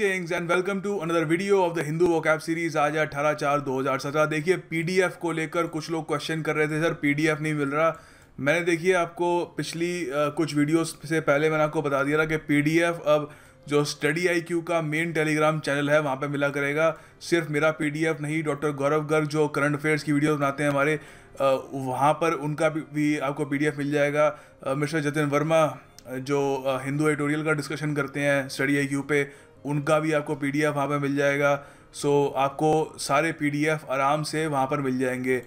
greetings and welcome to another video of the Hindu vocab series आज अठारह चार दो हज़ार सत्रह देखिए पीडीएफ को लेकर कुछ लोग क्वेश्चन कर रहे थे सर पीडीएफ नहीं मिल रहा मैंने देखिए आपको पिछली आ, कुछ वीडियोस से पहले मैंने आपको बता दिया था कि पीडीएफ अब जो स्टडी आई क्यू का मेन टेलीग्राम चैनल है वहाँ पे मिला करेगा सिर्फ मेरा पीडीएफ नहीं डॉक्टर गौरव गर्ग जो करंट अफेयर्स की वीडियोस बनाते हैं हमारे वहाँ पर उनका भी आपको पीडीएफ मिल जाएगा मिस्टर जतिन वर्मा जो हिंदू एडिटोरियल का डिस्कशन करते हैं स्टडी आई क्यू पे उनका भी आपको पी डी एफ वहाँ पर मिल जाएगा सो आपको सारे पी डी एफ आराम से वहाँ पर मिल जाएंगे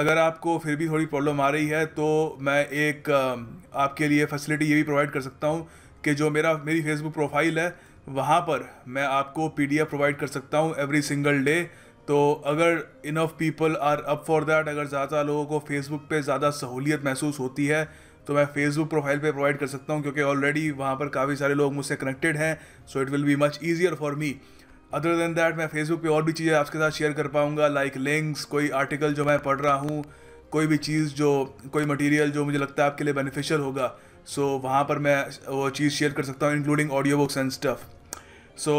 अगर आपको फिर भी थोड़ी प्रॉब्लम आ रही है तो मैं एक आपके लिए फैसिलिटी ये भी प्रोवाइड कर सकता हूँ कि जो मेरा मेरी फेसबुक प्रोफाइल है वहाँ पर मैं आपको पी डी एफ प्रोवाइड कर सकता हूँ एवरी सिंगल डे तो अगर enough people are up for that अगर ज़्यादा लोगों को फेसबुक पे ज़्यादा सहूलियत महसूस होती है तो मैं फेसबुक प्रोफाइल पे प्रोवाइड कर सकता हूँ क्योंकि ऑलरेडी वहाँ पर काफ़ी सारे लोग मुझसे कनेक्टेड हैं so it will be much easier for me other than that मैं फेसबुक पे और भी चीज़ें आपके साथ शेयर कर पाऊँगा लाइक लिंक्स कोई आर्टिकल जो मैं पढ़ रहा हूँ कोई भी चीज़ जो कोई मटेरियल जो मुझे लगता है आपके लिए बेनिफिशियल होगा सो so, वहाँ पर मैं वो चीज़ शेयर कर सकता हूँ including audio books and stuff so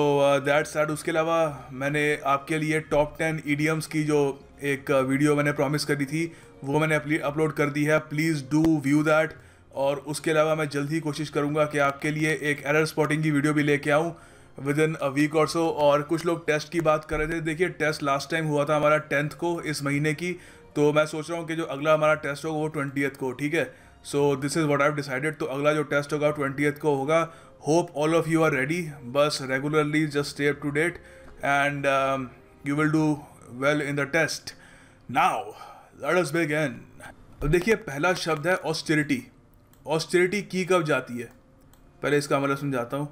that said उसके अलावा मैंने आपके लिए टॉप टेन ईडियम्स की जो एक वीडियो uh, मैंने प्रॉमिस करी थी वो मैंने अपलोड कर दी है प्लीज़ डू व्यू दैट और उसके अलावा मैं जल्द ही कोशिश करूँगा कि आपके लिए एक एरर स्पॉटिंग की वीडियो भी लेके आऊँ विद इन अ वीक और सो और कुछ लोग टेस्ट की बात कर रहे थे देखिए टेस्ट लास्ट टाइम हुआ था हमारा टेंथ को इस महीने की तो मैं सोच रहा हूँ कि जो अगला हमारा टेस्ट होगा वो ट्वेंटी को ठीक है so this is what I've decided तो अगला जो टेस्ट होगा ट्वेंटी को होगा hope all of you are ready बस regularly just stay up to date and you will do well in the test now let's begin अब देखिए पहला शब्द है ऑस्टेरिटी ऑस्टेरिटी की कब जाती है पहले इसका मतलब समझाता हूँ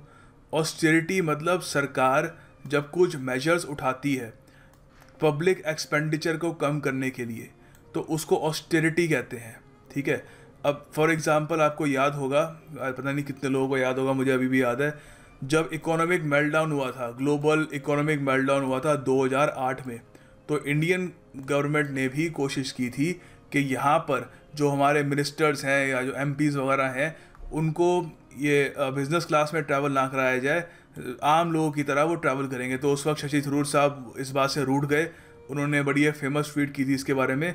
ऑस्टेरिटी मतलब सरकार जब कुछ मेजर्स उठाती है पब्लिक एक्सपेंडिचर को कम करने के लिए तो उसको ऑस्टेरिटी कहते हैं ठीक है अब फॉर एग्ज़ाम्पल आपको याद होगा पता नहीं कितने लोगों को याद होगा मुझे अभी भी याद है जब इकोनॉमिक मेल्टडाउन हुआ था ग्लोबल इकोनॉमिक मेल्टडाउन हुआ था 2008 में तो इंडियन गवर्नमेंट ने भी कोशिश की थी कि यहाँ पर जो हमारे मिनिस्टर्स हैं या जो एम वगैरह हैं उनको ये बिज़नेस क्लास में ट्रैवल ना कराया जाए आम लोगों की तरह वो ट्रैवल करेंगे तो उस वक्त शशि थरूर साहब इस बात से रूट गए उन्होंने बड़ी एक फेमस ट्वीट की थी इसके बारे में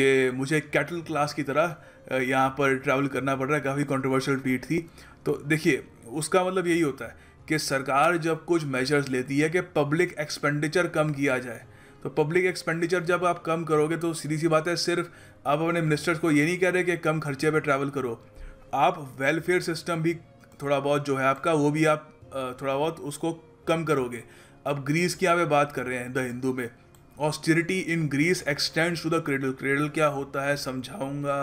कि मुझे कैटल क्लास की तरह यहाँ पर ट्रैवल करना पड़ रहा है काफ़ी कंट्रोवर्शियल ट्वीट थी तो देखिए उसका मतलब यही होता है कि सरकार जब कुछ मेजर्स लेती है कि पब्लिक एक्सपेंडिचर कम किया जाए तो पब्लिक एक्सपेंडिचर जब आप कम करोगे तो सीधी सी बात है सिर्फ आप अपने मिनिस्टर्स को ये नहीं कह रहे कि कम खर्चे पर ट्रैवल करो आप वेलफेयर सिस्टम भी थोड़ा बहुत जो है आपका वो भी आप थोड़ा बहुत उसको कम करोगे अब ग्रीस की यहाँ पे बात कर रहे हैं द हिंदू में austerity in Greece extends to the cradle cradle क्या होता है समझाऊंगा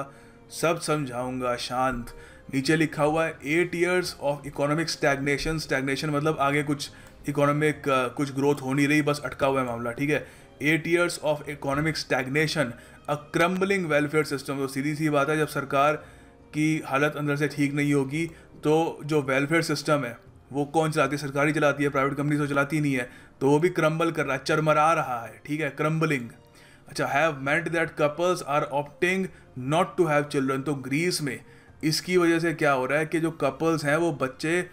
सब समझाऊंगा शांत नीचे लिखा हुआ है eight years of economic stagnation stagnation मतलब आगे कुछ इकोनॉमिक कुछ ग्रोथ हो नहीं रही बस अटका हुआ है मामला ठीक है eight years of economic stagnation a crumbling welfare system तो सीधी सी बात है जब सरकार की हालत अंदर से ठीक नहीं होगी तो जो वेलफेयर सिस्टम है वो कौन चलाती है सरकारी चलाती है प्राइवेट कंपनी तो चलाती नहीं है तो वो भी क्रम्बल कर रहा है चरमरा रहा है ठीक है क्रम्बलिंग अच्छा have meant that couples are opting not to have children तो ग्रीस में इसकी वजह से क्या हो रहा है कि जो कपल्स हैं वो बच्चे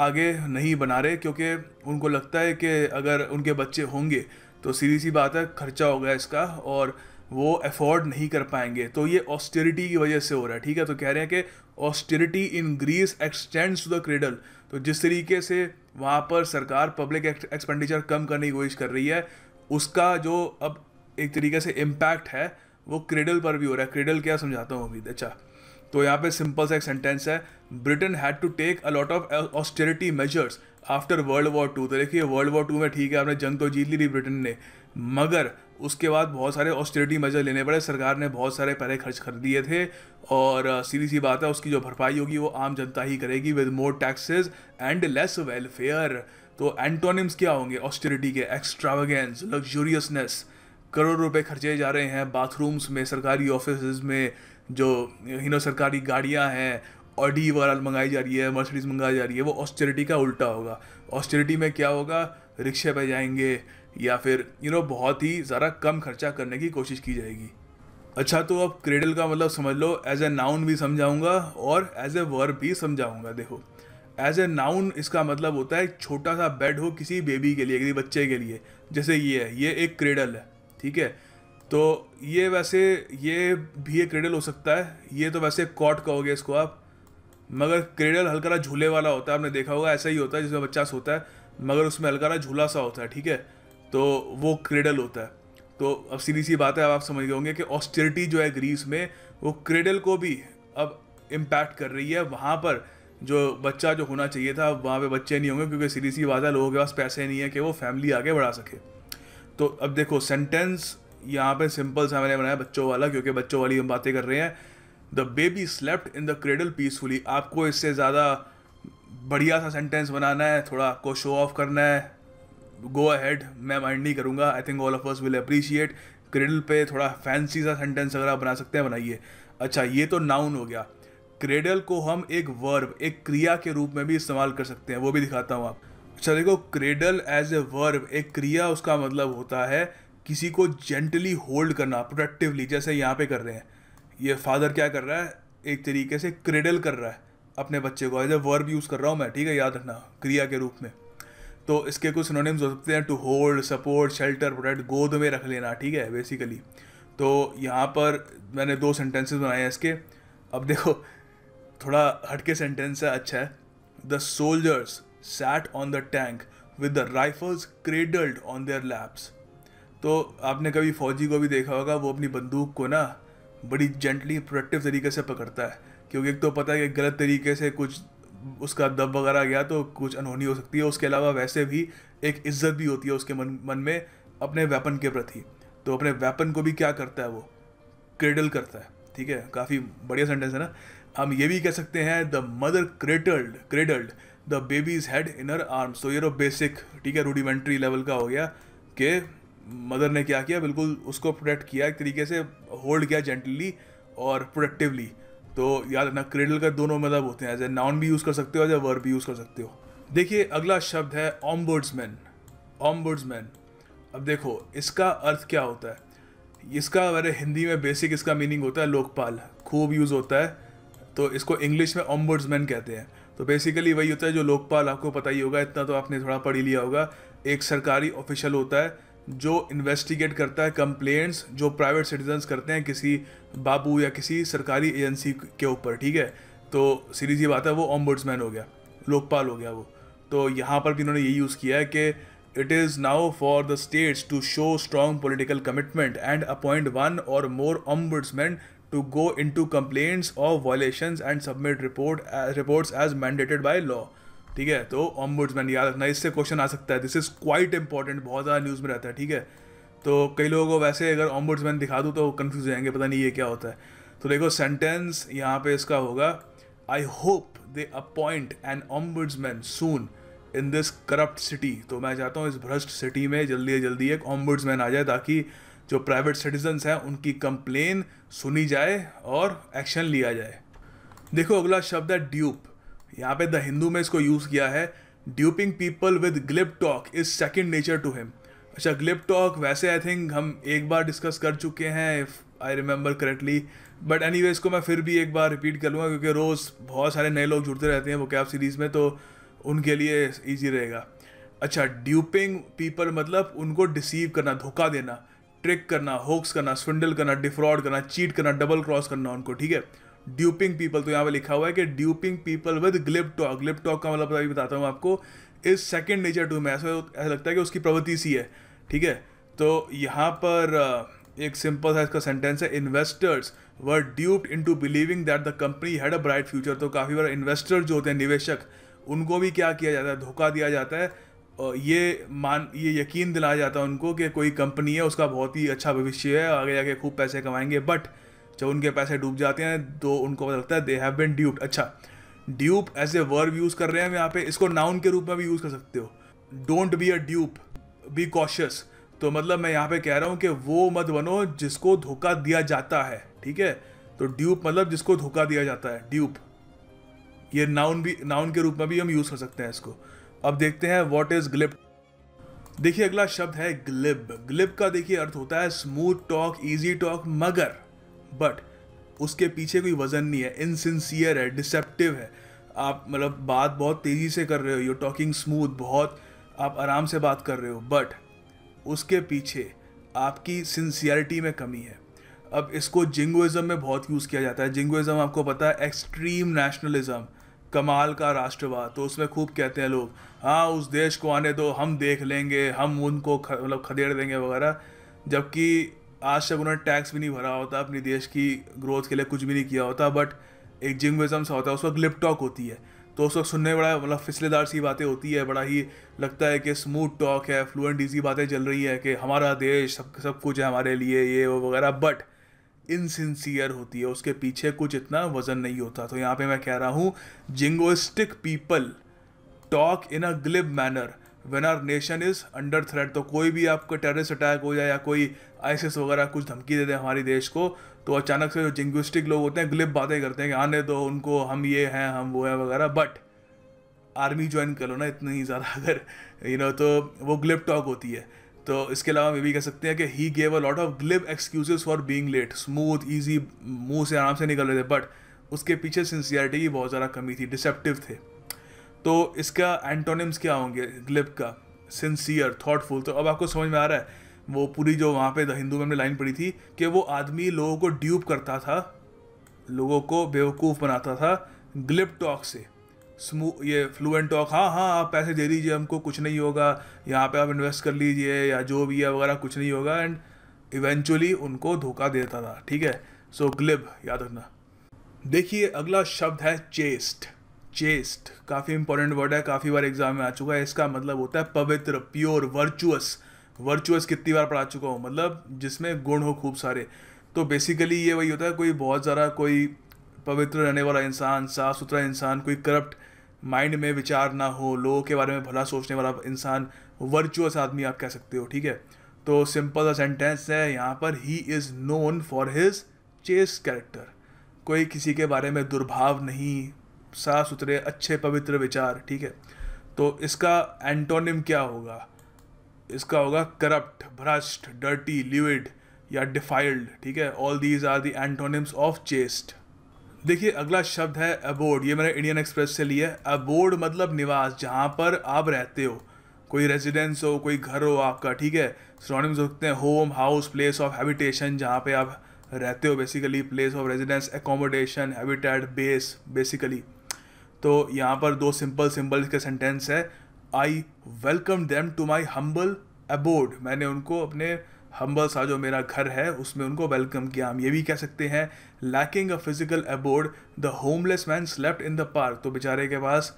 आगे नहीं बना रहे क्योंकि उनको लगता है कि अगर उनके बच्चे होंगे तो सीधी सी बात है खर्चा हो गया इसका और वो अफोर्ड नहीं कर पाएंगे तो ये ऑस्टेरिटी की वजह से हो रहा है ठीक है तो कह रहे हैं कि austerity in Greece extends to the cradle तो जिस तरीके से वहाँ पर सरकार पब्लिक एक्सपेंडिचर कम करने की कोशिश कर रही है उसका जो अब एक तरीके से इम्पैक्ट है वो क्रेडल पर भी हो रहा है क्रेडल क्या समझाता हूँ अभी अच्छा तो यहाँ पे सिंपल सा एक सेंटेंस है Britain had to take a lot of austerity measures after World War two तो देखिए वर्ल्ड वॉर टू में ठीक है आपने जंग तो जीत ली थी ब्रिटेन ने मगर उसके बाद बहुत सारे ऑस्टेरिटी मेजर लेने पड़े सरकार ने बहुत सारे पैसे खर्च कर दिए थे और सीधी सी बात है उसकी जो भरपाई होगी वो आम जनता ही करेगी with more taxes and less welfare तो एंटोनिम्स क्या होंगे ऑस्टेरिटी के एक्स्ट्रावेगेंस लग्जूरियसनेस करोड़ रुपए खर्चे जा रहे हैं बाथरूम्स में सरकारी ऑफिस में जो यू नो सरकारी गाड़ियाँ हैं ऑडी वगैरह मंगाई जा रही है मर्सिडीज़ मंगाई जा रही है वो ऑस्टेरिटी का उल्टा होगा ऑस्टेरिटी में क्या होगा रिक्शे पे जाएंगे या फिर यू नो बहुत ही ज़रा कम खर्चा करने की कोशिश की जाएगी अच्छा तो अब क्रेडल का मतलब समझ लो एज ए नाउन भी समझाऊंगा और एज ए वर्ब भी समझाऊंगा देखो एज ए नाउन इसका मतलब होता है छोटा सा बेड हो किसी बेबी के लिए किसी बच्चे के लिए जैसे ये है ये एक क्रेडल है ठीक है तो ये वैसे ये भी एक क्रेडल हो सकता है ये तो वैसे कॉट कहोगे इसको आप मगर क्रेडल हल्का सा झूले वाला होता है आपने देखा होगा ऐसा ही होता है जिसमें बच्चा सोता है मगर उसमें हल्का सा झूला सा होता है ठीक है तो वो क्रेडल होता है तो अब सीधी सी बात है अब आप समझ गए होंगे कि ऑस्टेरिटी जो है ग्रीस में वो क्रेडल को भी अब इम्पैक्ट कर रही है वहाँ पर जो बच्चा जो होना चाहिए था वहाँ पे बच्चे नहीं होंगे क्योंकि सीधी सी बात है लोगों के पास पैसे नहीं है कि वो फैमिली आगे बढ़ा सके तो अब देखो सेंटेंस यहाँ पे सिंपल सा मैंने बनाया बच्चों वाला क्योंकि बच्चों वाली हम बातें कर रहे हैं the baby slept in the cradle peacefully आपको इससे ज़्यादा बढ़िया सा सेंटेंस बनाना है थोड़ा को शो ऑफ करना है गो अहेड मैं माइंड नहीं करूँगा I think all of us will appreciate cradle पे थोड़ा फैंसी सा सेंटेंस अगर आप बना सकते हैं बनाइए अच्छा ये तो नाउन हो गया क्रेडल को हम एक वर्ब एक क्रिया के रूप में भी इस्तेमाल कर सकते हैं वो भी दिखाता हूँ आप अच्छा देखो क्रेडल एज ए वर्ब एक क्रिया उसका मतलब होता है किसी को जेंटली होल्ड करना प्रोटेक्टिवली जैसे यहाँ पे कर रहे हैं ये फादर क्या कर रहा है एक तरीके से क्रेडल कर रहा है अपने बच्चे को एज ए वर्ब यूज़ कर रहा हूँ मैं ठीक है याद रखना क्रिया के रूप में तो इसके कुछ सिनोनिम्स हो सकते हैं to hold support shelter protect गोद में रख लेना ठीक है बेसिकली तो यहाँ पर मैंने दो सेंटेंसेस बनाए हैं इसके अब देखो थोड़ा हटके सेंटेंस है अच्छा है the soldiers sat on the tank with the rifles cradled on their laps तो आपने कभी फौजी को भी देखा होगा वो अपनी बंदूक को ना बड़ी जेंटली प्रोडक्टिव तरीके से पकड़ता है क्योंकि एक तो पता है कि गलत तरीके से कुछ उसका दब वगैरह गया तो कुछ अनहोनी हो सकती है उसके अलावा वैसे भी एक इज्जत भी होती है उसके मन मन में अपने वेपन के प्रति तो अपने वेपन को भी क्या करता है वो क्रेडल करता है ठीक है काफ़ी बढ़िया सेंटेंस है ना हम ये भी कह सकते हैं the mother cradled cradled the babies had in her arms तो ये रो तो बेसिक ठीक है रूडिमेंट्री लेवल का हो गया कि मदर ने क्या किया बिल्कुल उसको प्रोटेक्ट किया एक तरीके से होल्ड किया जेंटली और प्रोडक्टिवली तो याद रखना क्रेडल का दोनों मतलब होते हैं एज ए नाउन भी यूज़ कर सकते हो एज ए वर्ब भी यूज़ कर सकते हो देखिए अगला शब्द है ऑम्बर्ड्समैन ऑम्बर्ड्समैन अब देखो इसका अर्थ क्या होता है इसका अरे हिंदी में बेसिक इसका मीनिंग होता है लोकपाल खूब यूज़ होता है तो इसको इंग्लिश में ऑम्बर्ड्समैन कहते हैं तो बेसिकली वही होता है जो लोकपाल आपको पता ही होगा इतना तो आपने थोड़ा पढ़ ही लिया होगा एक सरकारी ऑफिशियल होता है जो इन्वेस्टिगेट करता है कंप्लेंट्स जो प्राइवेट सिटीजन्स करते हैं किसी बाबू या किसी सरकारी एजेंसी के ऊपर ठीक है तो सीधी सी बात है वो ऑम्बुड्समैन हो गया लोकपाल हो गया वो तो यहाँ पर भी इन्होंने ये यूज़ किया है कि it is now for the states to show strong political commitment and appoint one or more ombudsman to go into complaints of violations and submit report reports as mandated by law ठीक है तो ombudsman याद रखना इससे question आ सकता है this is quite important बहुत ज़्यादा न्यूज़ में रहता है ठीक है तो कई लोगों को वैसे अगर ऑम्बुड्समैन दिखा दूँ तो कन्फ्यूज हो जाएंगे पता नहीं ये क्या होता है तो देखो सेंटेंस यहाँ पे इसका होगा I hope they appoint an ombudsman soon in this corrupt city तो मैं चाहता हूँ इस भ्रष्ट सिटी में जल्दी से जल्दी एक ऑम्बुड्समैन आ जाए ताकि जो प्राइवेट सिटीजन्स हैं उनकी कंप्लेन सुनी जाए और एक्शन लिया जाए देखो अगला शब्द है ड्यूप यहाँ पे द हिंदू में इसको यूज़ किया है duping people with glib talk is second nature to him अच्छा ग्लिप टॉक वैसे आई थिंक हम एक बार डिस्कस कर चुके हैं if I remember correctly but anyway इसको मैं फिर भी एक बार रिपीट कर लूँगा क्योंकि रोज़ बहुत सारे नए लोग जुड़ते रहते हैं वो कैब सीरीज़ में तो उनके लिए ईजी रहेगा अच्छा ड्यूपिंग पीपल मतलब उनको डिसीव करना धोखा देना ट्रिक करना होक्स करना स्विंडल करना डिफ्रॉड करना चीट करना डबल क्रॉस करना उनको ठीक है ड्यूपिंग पीपल तो यहाँ पे लिखा हुआ है कि duping people with glib talk glib talk का मतलब अभी बताता हूँ आपको इज सेकेंड नेचर टू में ऐसा ऐसा लगता है कि उसकी प्रवृत्ति सी है ठीक है तो यहाँ पर uh, एक सिंपल सा इसका सेंटेंस है investors were duped into believing that the company had a bright future तो काफ़ी बार इन्वेस्टर जो होते हैं निवेशक उनको भी क्या किया जाता है धोखा दिया जाता है ये मान ये यकीन दिलाया जाता है उनको कि कोई कंपनी है उसका बहुत ही अच्छा भविष्य है आगे जाके खूब पैसे कमाएंगे बट जब उनके पैसे डूब जाते हैं तो उनको पता लगता है दे हैव बिन ड्यूप्ड अच्छा dupe as a verb use कर रहे हैं हम यहाँ पे इसको नाउन के रूप में भी यूज़ कर सकते हो don't be a dupe be cautious तो मतलब मैं यहाँ पे कह रहा हूँ कि वो मत बनो जिसको धोखा दिया जाता है ठीक है तो ड्यूप मतलब जिसको धोखा दिया जाता है ड्यूप ये नाउन भी नाउन के रूप में भी हम यूज़ कर सकते हैं इसको अब देखते हैं वॉट इज़ ग्लिप देखिए अगला शब्द है ग्लिब ग्लिब का देखिए अर्थ होता है स्मूथ टॉक ईजी टॉक मगर बट उसके पीछे कोई वजन नहीं है इनसिनसियर है डिसेप्टिव है आप मतलब बात बहुत तेज़ी से कर रहे हो यू टॉकिंग स्मूथ बहुत आप आराम से बात कर रहे हो बट उसके पीछे आपकी सिंसियरिटी में कमी है अब इसको जिंगोइज़म में बहुत यूज़ किया जाता है जिंगोइज़म आपको पता है एक्सट्रीम नेशनलिज़म कमाल का राष्ट्रवाद तो उसमें खूब कहते हैं लोग हाँ उस देश को आने दो हम देख लेंगे हम उनको मतलब खदेड़ देंगे वगैरह जबकि आज तक उन्होंने टैक्स भी नहीं भरा होता अपने देश की ग्रोथ के लिए कुछ भी नहीं किया होता बट एक जिंगविज़म सा होता है उस वक्त लिपटॉक टॉक होती है तो उस वक्त सुनने में बड़ा मतलब फिसलेदार सी बातें होती है बड़ा ही लगता है कि स्मूथ टॉक है फ्लुएंट ईजी बातें चल रही है कि हमारा देश सब सब कुछ है हमारे लिए ये वो वगैरह बट इनसिंसियर होती है उसके पीछे कुछ इतना वजन नहीं होता तो यहाँ पे मैं कह रहा हूँ jingoistic people talk in a glib manner when our nation is under threat तो कोई भी आपका टेररिस्ट अटैक हो जाए या कोई आईसिस वगैरह कुछ धमकी दे दे हमारे देश को तो अचानक से जो जिंग्विस्टिक लोग होते हैं ग्लिप बातें करते हैं कि आने दो उनको हम ये हैं हम वो हैं वगैरह बट आर्मी ज्वाइन कर लो ना इतनी ही ज़्यादा अगर यू नो तो वो ग्लिप टॉक होती है तो इसके अलावा मे भी कह सकते हैं कि he gave a lot of glib excuse for being late smooth easy मुंह से आराम से निकल रहे थे बट उसके पीछे सिंसियरिटी की बहुत ज़्यादा कमी थी डिसेप्टिव थे तो इसका एंटोनिम्स क्या होंगे ग्लिप का सिंसियर थॉटफुल तो अब आपको समझ में आ रहा है वो पूरी जो वहाँ पे द हिंदू में हमने लाइन पढ़ी थी कि वो आदमी लोगों को ड्यूब करता था लोगों को बेवकूफ़ बनाता था ग्लिप टॉक से स्मू ये फ्लुएंट टॉक हाँ हाँ आप पैसे दे दीजिए हमको कुछ नहीं होगा यहाँ पे आप इन्वेस्ट कर लीजिए या जो भी है वगैरह कुछ नहीं होगा एंड इवेंचुअली उनको धोखा देता था ठीक है सो so, ग्लिब याद रखना देखिए अगला शब्द है चेस्ट चेस्ट काफ़ी इंपॉर्टेंट वर्ड है काफ़ी बार एग्जाम में आ चुका है इसका मतलब होता है पवित्र प्योर वर्चुअस वर्चुअस कितनी बार पढ़ा चुका हूँ मतलब जिसमें गुण हो खूब सारे तो बेसिकली ये वही होता है कोई बहुत ज़्यादा कोई पवित्र रहने वाला इंसान साफ सुथरा इंसान कोई करप्ट माइंड में विचार ना हो लोगों के बारे में भला सोचने वाला इंसान वर्चुअस आदमी आप कह सकते हो ठीक है तो सिंपल सा सेंटेंस है यहाँ पर he is known for his chaste character कोई किसी के बारे में दुर्भाव नहीं साफ सुथरे अच्छे पवित्र विचार ठीक है तो इसका एंटोनिम क्या होगा इसका होगा करप्ट भ्रष्ट डर्टी लिविड या डिफाइल्ड ठीक है all these are the antonyms of chaste देखिए अगला शब्द है अबोर्ड ये मैंने इंडियन एक्सप्रेस से लिया है अबोर्ड मतलब निवास जहाँ पर आप रहते हो कोई रेजिडेंस हो कोई घर हो आपका ठीक है सरोनिम्स होते हैं home house place of habitation जहाँ पे आप रहते हो basically place of residence accommodation habitat base basically तो यहाँ पर दो सिंपल सिंपल के सेंटेंस है I welcome them to my humble abode मैंने उनको अपने हम्बल सा जो मेरा घर है उसमें उनको वेलकम किया हम ये भी कह सकते हैं lacking a physical abode the homeless man slept in the park तो बेचारे के पास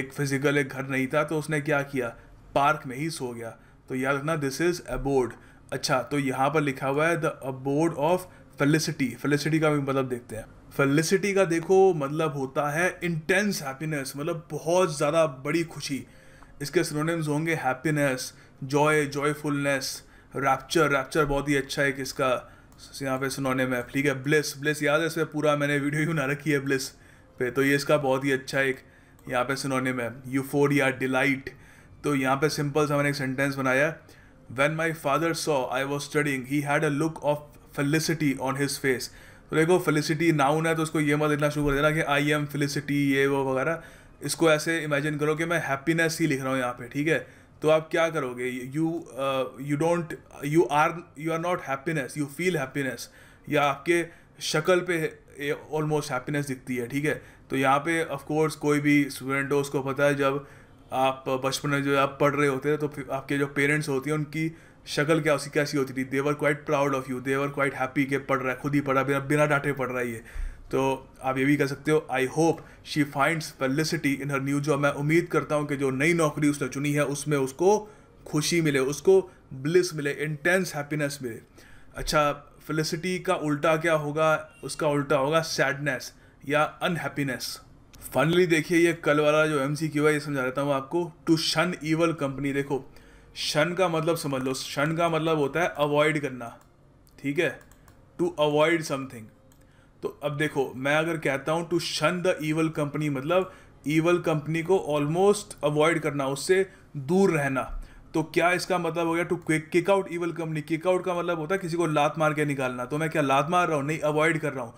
एक फिजिकल एक घर नहीं था तो उसने क्या किया पार्क में ही सो गया तो याद रखना दिस इज़ अबोर्ड अच्छा तो यहाँ पर लिखा हुआ है the abode of felicity felicity का भी मतलब देखते हैं फेलिसिटी का देखो मतलब होता है इंटेंस हैप्पीनेस मतलब बहुत ज़्यादा बड़ी खुशी इसके सिनोनिम्स होंगे happiness joy joyfulness rapture rapture बहुत ही अच्छा है किसका इसका यहाँ पे सिनोनिम है ठीक है ब्लिस ब्लिस याद है इस पर पूरा मैंने वीडियो ही ना रखी है ब्लिस पे तो ये इसका बहुत ही अच्छा एक यहाँ पे सिनोनिम है यूफोरिया डिलाइट तो यहाँ पे सिंपल सा मैंने एक सेंटेंस बनाया when my father saw I was studying he had a look of felicity on his face तो देखो फिलिसिटी नाउन है तो उसको ये मत इतना शुरू कर देना कि आई एम फिलिसिटी ये वो वगैरह इसको ऐसे इमेजिन करो कि मैं हैप्पीनेस ही लिख रहा हूँ यहाँ पे ठीक है तो आप क्या करोगे you you don't you are you are not happiness you feel happiness या आपके शक्ल पे ऑलमोस्ट हैप्पीनेस दिखती है ठीक है तो यहाँ पे ऑफ कोर्स कोई भी स्टूडेंट हो उसको पता है जब आप बचपन में जो आप पढ़ रहे होते हैं तो आपके जो पेरेंट्स होते हैं उनकी शक्ल क्या उसकी कैसी होती थी they're quite proud of you they're quite happy के पढ़ रहा है खुद ही रहा है बिना डांटे पढ़ रहा है ये तो आप ये भी कह सकते हो I hope she finds felicity in her new job मैं उम्मीद करता हूँ कि जो नई नौकरी उसने चुनी है उसमें उसको खुशी मिले उसको ब्लिस मिले इंटेंस हैप्पीनेस मिले अच्छा फेलिसिटी का उल्टा क्या होगा उसका उल्टा होगा सैडनेस या अनहैप्पीनेस फाइनली देखिए ये कल वाला जो एम सी क्यू है ये समझा देता हूँ आपको टू शन ईवल कंपनी देखो शन का मतलब समझ लो शन का मतलब होता है अवॉइड करना ठीक है टू अवॉइड समथिंग तो अब देखो मैं अगर कहता हूँ to shun the evil company मतलब ईवल कंपनी को ऑलमोस्ट अवॉइड करना उससे दूर रहना तो क्या इसका मतलब हो गया to kick out evil company kick out का मतलब होता है किसी को लात मार के निकालना तो मैं क्या लात मार रहा हूँ नहीं अवॉइड कर रहा हूँ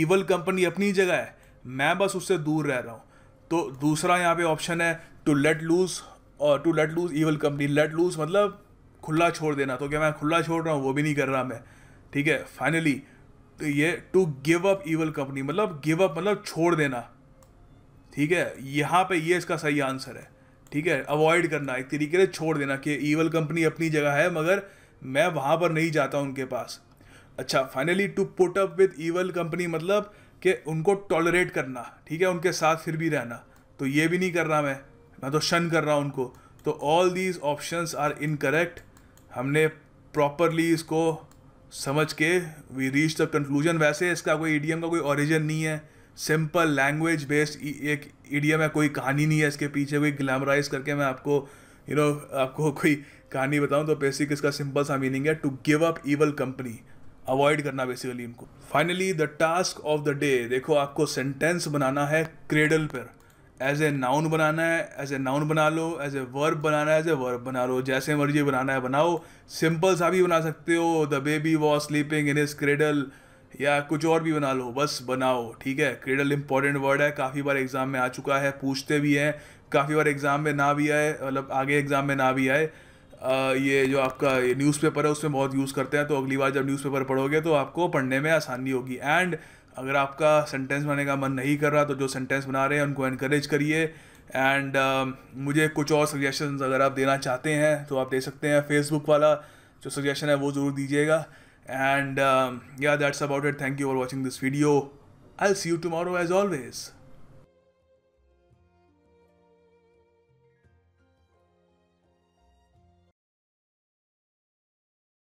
ईवल कंपनी अपनी जगह है मैं बस उससे दूर रह रहा हूँ तो दूसरा यहाँ पे ऑप्शन है to let loose or to let loose evil company let loose मतलब खुला छोड़ देना तो क्या मैं खुला छोड़ रहा हूँ वो भी नहीं कर रहा मैं ठीक है फाइनली तो ये to give up evil company मतलब गिव अप मतलब छोड़ देना ठीक है यहाँ पे ये इसका सही आंसर है ठीक है अवॉइड करना एक तरीके से छोड़ देना कि ईवल कंपनी अपनी जगह है मगर मैं वहाँ पर नहीं जाता उनके पास अच्छा finally to put up with evil company मतलब कि उनको टॉलरेट करना ठीक है उनके साथ फिर भी रहना तो ये भी नहीं कर रहा मैं मैं तो शन कर रहा हूँ उनको तो all these options are incorrect हमने प्रॉपरली इसको समझ के वी रीच द कंक्लूजन वैसे इसका कोई ईडीएम का कोई ओरिजिन नहीं है सिंपल लैंग्वेज बेस्ड एक ईडीएम है कोई कहानी नहीं है इसके पीछे कोई ग्लैमराइज करके मैं आपको यू you नो know, आपको कोई कहानी बताऊं तो बेसिक इसका सिंपल सा मीनिंग है to give up evil company avoid करना बेसिकली इनको finally the task of the day देखो आपको सेंटेंस बनाना है क्रेडल पर एज ए नाउन बनाना है एज ए नाउन बना लो एज ए वर्ब बनाना है एज ए वर्ब बना लो जैसे मर्जी बनाना है बनाओ सिंपल सा भी बना सकते हो the baby was sleeping in his cradle या कुछ और भी बना लो बस बनाओ ठीक है क्रेडल इंपॉर्टेंट वर्ड है काफ़ी बार एग्ज़ाम में आ चुका है पूछते भी हैं काफ़ी बार एग्ज़ाम में ना भी आए मतलब आगे एग्ज़ाम में ना भी आए ये जो आपका ये न्यूज़पेपर है उसमें बहुत यूज़ करते हैं तो अगली बार जब न्यूज़पेपर पढ़ोगे तो आपको पढ़ने में आसानी होगी एंड अगर आपका सेंटेंस बनाने का मन नहीं कर रहा तो जो सेंटेंस बना रहे हैं उनको इनक्रेज करिए एंड uh, um, मुझे कुछ और सजेशंस अगर आप देना चाहते हैं तो आप दे सकते हैं फेसबुक वाला जो सजेशन है वो ज़रूर दीजिएगा and yeah that's about it thank you for watching this video I see you tomorrow as always